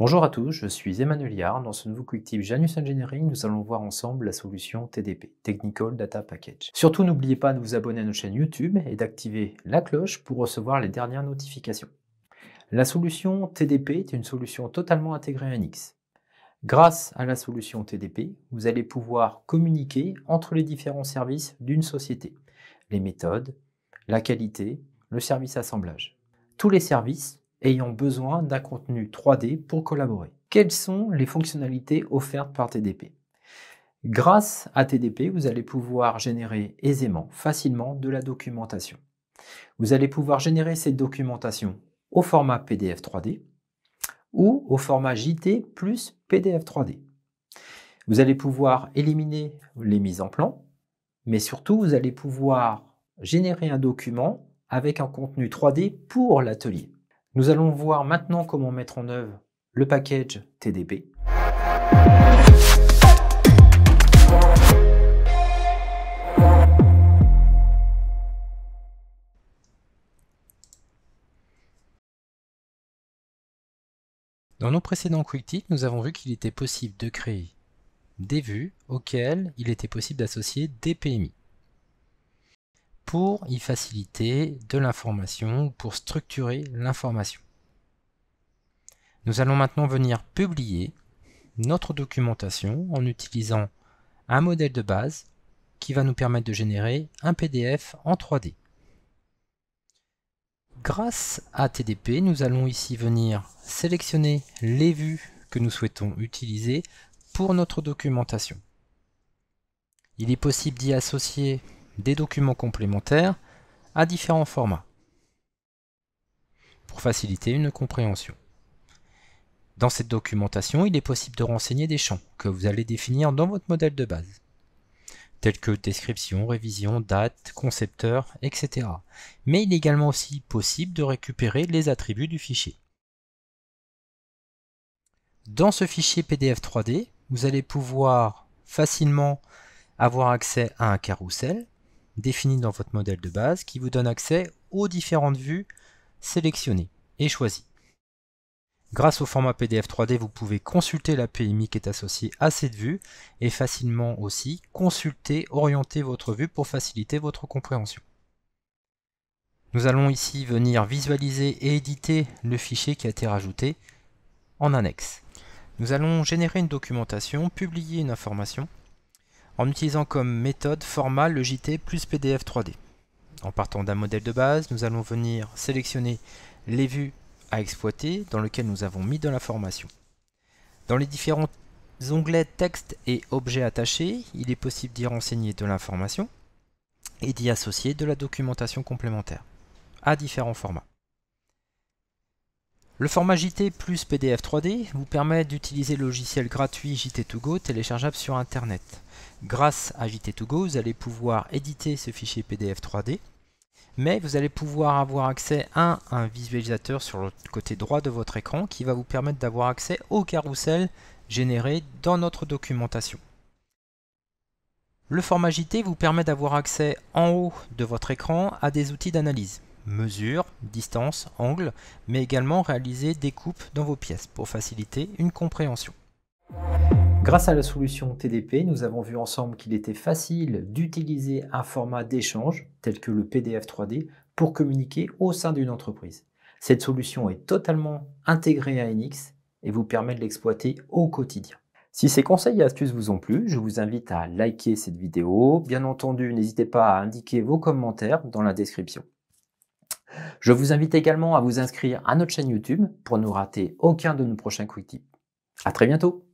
Bonjour à tous, je suis Emmanuel Yard. Dans ce nouveau QuickTip Janus Engineering, nous allons voir ensemble la solution TDP, Technical Data Package. Surtout, n'oubliez pas de vous abonner à notre chaîne YouTube et d'activer la cloche pour recevoir les dernières notifications. La solution TDP est une solution totalement intégrée à Nix. Grâce à la solution TDP, vous allez pouvoir communiquer entre les différents services d'une société, les méthodes, la qualité, le service assemblage. Tous les services ayant besoin d'un contenu 3D pour collaborer. Quelles sont les fonctionnalités offertes par TDP Grâce à TDP, vous allez pouvoir générer aisément, facilement de la documentation. Vous allez pouvoir générer cette documentation au format PDF 3D ou au format JT plus PDF 3D. Vous allez pouvoir éliminer les mises en plan, mais surtout vous allez pouvoir générer un document avec un contenu 3D pour l'atelier. Nous allons voir maintenant comment mettre en œuvre le package TDP. Dans nos précédents QuickTip, nous avons vu qu'il était possible de créer des vues auxquelles il était possible d'associer des PMI pour y faciliter de l'information, pour structurer l'information. Nous allons maintenant venir publier notre documentation en utilisant un modèle de base qui va nous permettre de générer un PDF en 3D. Grâce à TDP, nous allons ici venir sélectionner les vues que nous souhaitons utiliser pour notre documentation. Il est possible d'y associer des documents complémentaires à différents formats pour faciliter une compréhension. Dans cette documentation, il est possible de renseigner des champs que vous allez définir dans votre modèle de base, tels que description, révision, date, concepteur, etc. Mais il est également aussi possible de récupérer les attributs du fichier. Dans ce fichier PDF 3D, vous allez pouvoir facilement avoir accès à un carrousel, définie dans votre modèle de base qui vous donne accès aux différentes vues sélectionnées et choisies. Grâce au format PDF 3D, vous pouvez consulter la PMI qui est associée à cette vue et facilement aussi consulter, orienter votre vue pour faciliter votre compréhension. Nous allons ici venir visualiser et éditer le fichier qui a été rajouté en annexe. Nous allons générer une documentation, publier une information en utilisant comme méthode format le JT plus PDF 3D. En partant d'un modèle de base, nous allons venir sélectionner les vues à exploiter dans lesquelles nous avons mis de l'information. Dans les différents onglets texte et objets attachés, il est possible d'y renseigner de l'information et d'y associer de la documentation complémentaire à différents formats. Le format JT plus PDF 3D vous permet d'utiliser le logiciel gratuit JT2Go téléchargeable sur Internet. Grâce à JT2Go, vous allez pouvoir éditer ce fichier PDF 3D, mais vous allez pouvoir avoir accès à un visualisateur sur le côté droit de votre écran qui va vous permettre d'avoir accès au carrousel généré dans notre documentation. Le format JT vous permet d'avoir accès en haut de votre écran à des outils d'analyse mesure, distance, angle, mais également réaliser des coupes dans vos pièces pour faciliter une compréhension. Grâce à la solution TDP, nous avons vu ensemble qu'il était facile d'utiliser un format d'échange, tel que le PDF 3D, pour communiquer au sein d'une entreprise. Cette solution est totalement intégrée à NX et vous permet de l'exploiter au quotidien. Si ces conseils et astuces vous ont plu, je vous invite à liker cette vidéo. Bien entendu, n'hésitez pas à indiquer vos commentaires dans la description. Je vous invite également à vous inscrire à notre chaîne YouTube pour ne rater aucun de nos prochains quick tips. À très bientôt!